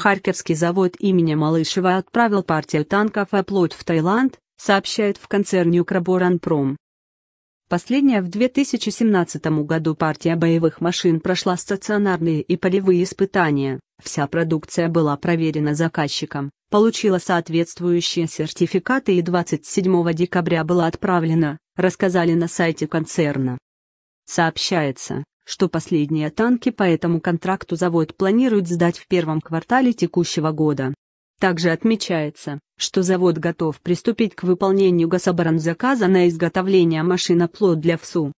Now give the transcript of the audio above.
Харьковский завод имени Малышева отправил партию танков и «А плоть в Таиланд, сообщает в концерне «Укроборонпром». Последняя в 2017 году партия боевых машин прошла стационарные и полевые испытания, вся продукция была проверена заказчиком, получила соответствующие сертификаты и 27 декабря была отправлена, рассказали на сайте концерна. Сообщается, что последние танки по этому контракту завод планирует сдать в первом квартале текущего года. Также отмечается, что завод готов приступить к выполнению гособоронзаказа на изготовление машин для ВСУ.